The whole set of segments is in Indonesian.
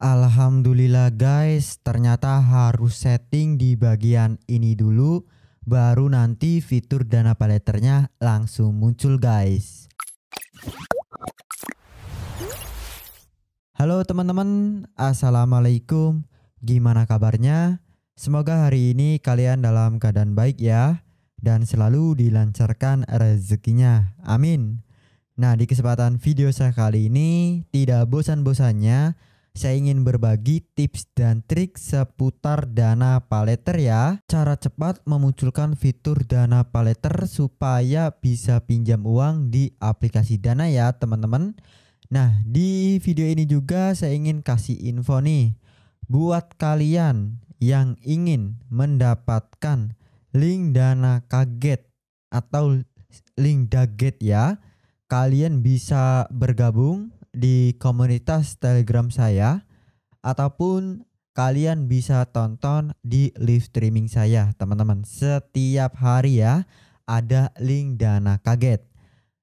Alhamdulillah guys, ternyata harus setting di bagian ini dulu baru nanti fitur dana Paleternya langsung muncul guys. Halo teman-teman, Assalamualaikum. Gimana kabarnya? Semoga hari ini kalian dalam keadaan baik ya dan selalu dilancarkan rezekinya. Amin. Nah, di kesempatan video saya kali ini tidak bosan-bosannya saya ingin berbagi tips dan trik seputar dana paleter ya. Cara cepat memunculkan fitur dana paleter supaya bisa pinjam uang di aplikasi dana ya teman-teman. Nah di video ini juga saya ingin kasih info nih. Buat kalian yang ingin mendapatkan link dana kaget atau link daget ya. Kalian bisa bergabung di komunitas Telegram saya ataupun kalian bisa tonton di live streaming saya, teman-teman. Setiap hari ya ada link dana kaget.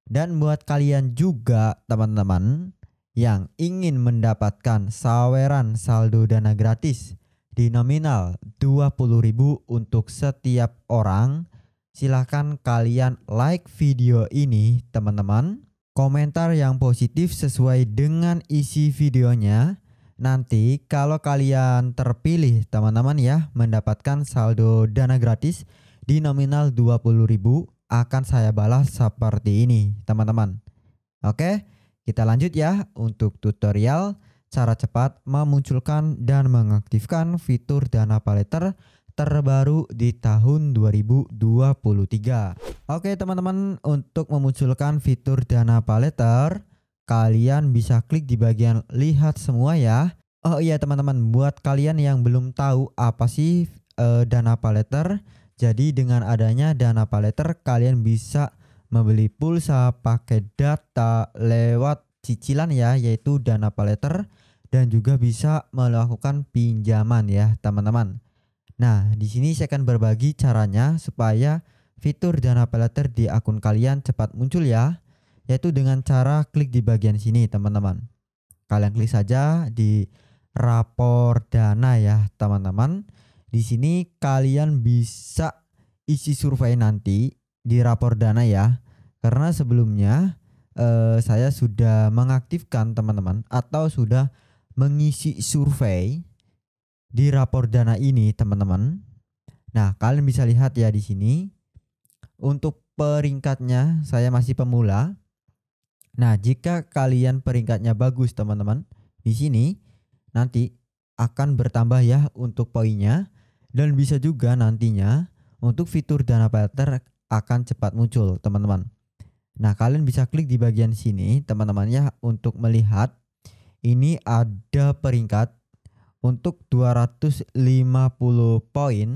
Dan buat kalian juga, teman-teman, yang ingin mendapatkan saweran saldo dana gratis di nominal 20.000 untuk setiap orang, silahkan kalian like video ini, teman-teman komentar yang positif sesuai dengan isi videonya. Nanti kalau kalian terpilih teman-teman ya mendapatkan saldo dana gratis di nominal 20.000 akan saya balas seperti ini teman-teman. Oke, kita lanjut ya untuk tutorial cara cepat memunculkan dan mengaktifkan fitur dana paleter terbaru di tahun 2023. Oke teman-teman, untuk memunculkan fitur dana paleter, kalian bisa klik di bagian lihat semua ya. Oh iya teman-teman, buat kalian yang belum tahu apa sih uh, dana paleter, jadi dengan adanya dana paleter kalian bisa membeli pulsa pakai data lewat cicilan ya, yaitu dana paleter dan juga bisa melakukan pinjaman ya teman-teman. Nah, di sini saya akan berbagi caranya supaya fitur Dana peleter di akun kalian cepat muncul ya, yaitu dengan cara klik di bagian sini teman-teman. Kalian klik saja di rapor dana ya teman-teman. Di sini kalian bisa isi survei nanti di rapor dana ya. Karena sebelumnya eh, saya sudah mengaktifkan teman-teman atau sudah mengisi survei di rapor dana ini teman-teman. Nah, kalian bisa lihat ya di sini untuk peringkatnya saya masih pemula. Nah, jika kalian peringkatnya bagus teman-teman, di sini nanti akan bertambah ya untuk poinnya dan bisa juga nantinya untuk fitur dana pattern akan cepat muncul teman-teman. Nah, kalian bisa klik di bagian sini, teman-teman ya, untuk melihat ini ada peringkat untuk 250 poin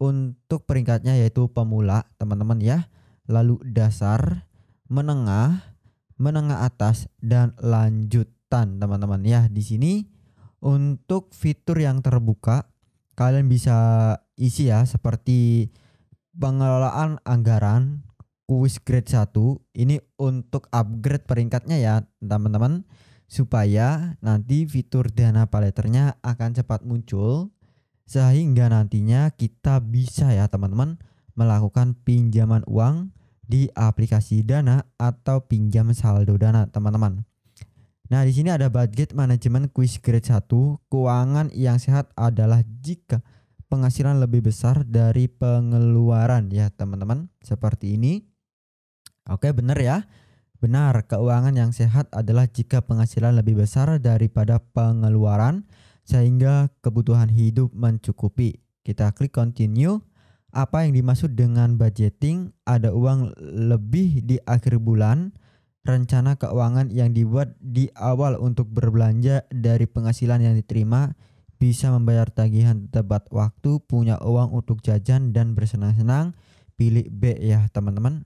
untuk peringkatnya yaitu pemula teman-teman ya lalu dasar menengah menengah atas dan lanjutan teman-teman ya di sini untuk fitur yang terbuka kalian bisa isi ya seperti pengelolaan anggaran kuis grade 1 ini untuk upgrade peringkatnya ya teman-teman supaya nanti fitur dana paleternya akan cepat muncul sehingga nantinya kita bisa ya teman-teman melakukan pinjaman uang di aplikasi Dana atau pinjam saldo Dana teman-teman. Nah, di sini ada budget management quiz grade 1. Keuangan yang sehat adalah jika penghasilan lebih besar dari pengeluaran ya, teman-teman. Seperti ini. Oke, benar ya. Benar, keuangan yang sehat adalah jika penghasilan lebih besar daripada pengeluaran sehingga kebutuhan hidup mencukupi. Kita klik continue. Apa yang dimaksud dengan budgeting? Ada uang lebih di akhir bulan. Rencana keuangan yang dibuat di awal untuk berbelanja dari penghasilan yang diterima bisa membayar tagihan tepat waktu, punya uang untuk jajan dan bersenang-senang. Pilih B ya, teman-teman.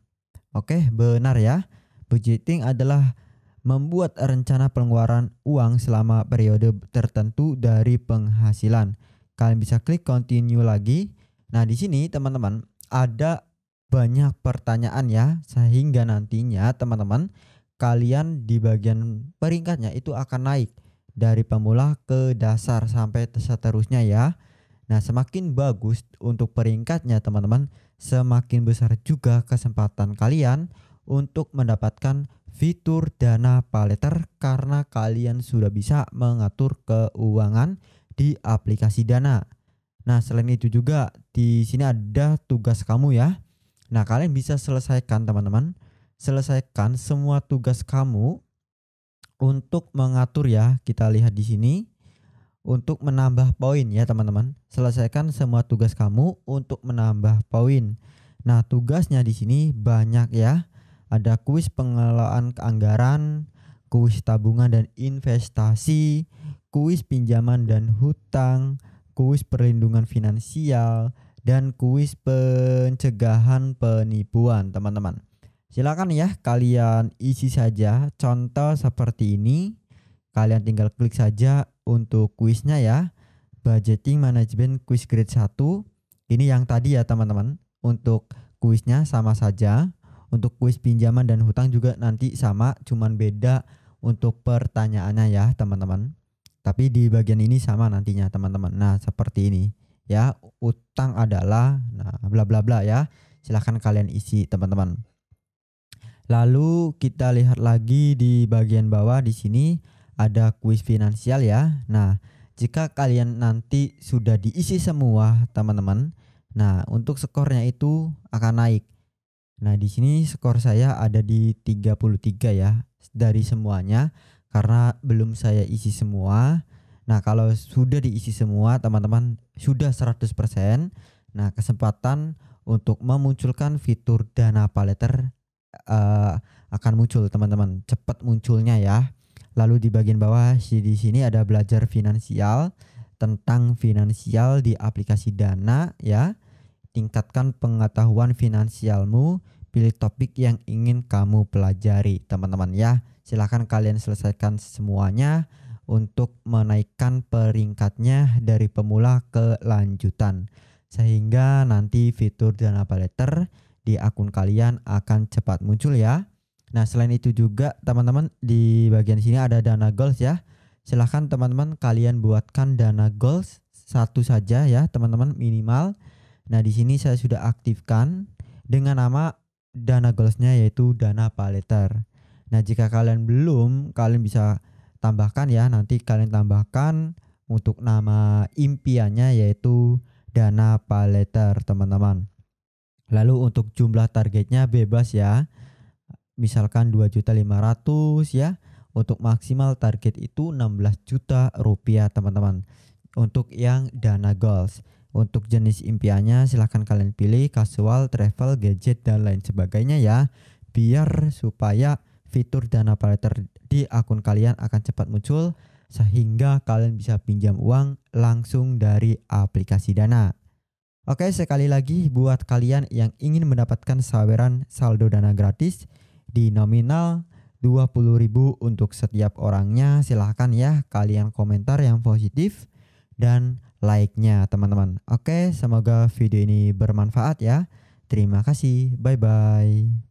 Oke, benar ya. Budgeting adalah membuat rencana pengeluaran uang selama periode tertentu dari penghasilan. Kalian bisa klik continue lagi. Nah, di sini teman-teman ada banyak pertanyaan ya sehingga nantinya teman-teman kalian di bagian peringkatnya itu akan naik dari pemula ke dasar sampai seterusnya ya. Nah, semakin bagus untuk peringkatnya teman-teman, semakin besar juga kesempatan kalian untuk mendapatkan fitur dana paleter karena kalian sudah bisa mengatur keuangan di aplikasi dana. Nah, selain itu juga di sini ada tugas kamu ya. Nah, kalian bisa selesaikan teman-teman. Selesaikan semua tugas kamu untuk mengatur ya. Kita lihat di sini untuk menambah poin ya teman-teman. Selesaikan semua tugas kamu untuk menambah poin. Nah, tugasnya di sini banyak ya ada kuis pengelolaan keanggaran, kuis tabungan dan investasi, kuis pinjaman dan hutang, kuis perlindungan finansial, dan kuis pencegahan penipuan, teman-teman. Silakan ya kalian isi saja contoh seperti ini. Kalian tinggal klik saja untuk kuisnya ya. Budgeting Management Quiz Grade 1. Ini yang tadi ya teman-teman. Untuk kuisnya sama saja untuk kuis pinjaman dan hutang juga nanti sama cuman beda untuk pertanyaannya ya teman-teman tapi di bagian ini sama nantinya teman-teman nah seperti ini ya utang adalah nah bla bla bla ya silahkan kalian isi teman-teman lalu kita lihat lagi di bagian bawah di sini ada kuis finansial ya nah jika kalian nanti sudah diisi semua teman-teman nah untuk skornya itu akan naik Nah, di sini skor saya ada di 33 ya dari semuanya karena belum saya isi semua. Nah, kalau sudah diisi semua, teman-teman sudah 100%. Nah, kesempatan untuk memunculkan fitur dana paleter uh, akan muncul, teman-teman. Cepat munculnya ya. Lalu di bagian bawah di sini ada belajar finansial tentang finansial di aplikasi Dana ya tingkatkan pengetahuan finansialmu, pilih topik yang ingin kamu pelajari, teman-teman ya. Silahkan kalian selesaikan semuanya untuk menaikkan peringkatnya dari pemula ke lanjutan. Sehingga nanti fitur dana paleter di akun kalian akan cepat muncul ya. Nah selain itu juga teman-teman di bagian sini ada dana goals ya. Silahkan teman-teman kalian buatkan dana goals satu saja ya teman-teman minimal Nah, di sini saya sudah aktifkan dengan nama dana goalsnya yaitu dana paleter. Nah, jika kalian belum, kalian bisa tambahkan ya. Nanti kalian tambahkan untuk nama impiannya yaitu dana paleter, teman-teman. Lalu untuk jumlah targetnya bebas ya. Misalkan 2.500 ya. Untuk maksimal target itu 16 juta rupiah, teman-teman. Untuk yang dana goals. Untuk jenis impiannya silahkan kalian pilih casual, travel, gadget, dan lain sebagainya ya. Biar supaya fitur dana paleter di akun kalian akan cepat muncul sehingga kalian bisa pinjam uang langsung dari aplikasi dana. Oke sekali lagi buat kalian yang ingin mendapatkan saweran saldo dana gratis di nominal 20.000 untuk setiap orangnya silahkan ya kalian komentar yang positif dan like-nya teman-teman. Oke, semoga video ini bermanfaat ya. Terima kasih. Bye bye.